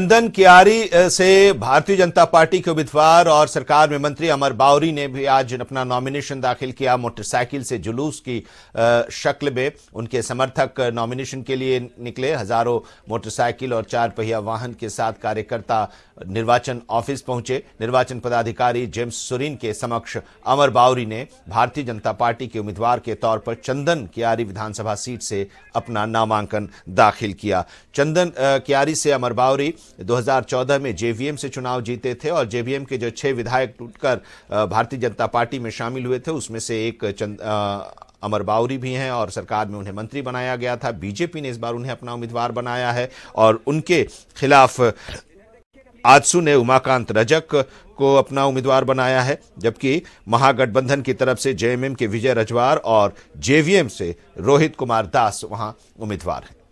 चंदन कियारी से भारतीय जनता पार्टी के उम्मीदवार और सरकार में मंत्री अमर बावरी ने भी आज अपना नॉमिनेशन दाखिल किया मोटरसाइकिल से जुलूस की शक्ल में उनके समर्थक नॉमिनेशन के लिए निकले हजारों मोटरसाइकिल और चार पहिया वाहन के साथ कार्यकर्ता निर्वाचन ऑफिस पहुंचे निर्वाचन पदाधिकारी जेम्स सुरीन के समक्ष अमर बावरी ने भारतीय जनता पार्टी के उम्मीदवार के तौर पर चंदन कियारी विधानसभा सीट से अपना नामांकन दाखिल किया चंदन कियारी से अमर बावरी 2014 में जेवीएम से चुनाव जीते थे और जेवीएम के जो छह विधायक टूटकर भारतीय जनता पार्टी में शामिल हुए थे उसमें से एक चंद अमर बाउरी भी हैं और सरकार में उन्हें मंत्री बनाया गया था बीजेपी ने इस बार उन्हें अपना उम्मीदवार बनाया है और उनके खिलाफ आजसू ने उमाकांत रजक को अपना उम्मीदवार बनाया है जबकि महागठबंधन की तरफ से जेएमएम के विजय रजवार और जेवीएम से रोहित कुमार दास वहां उम्मीदवार हैं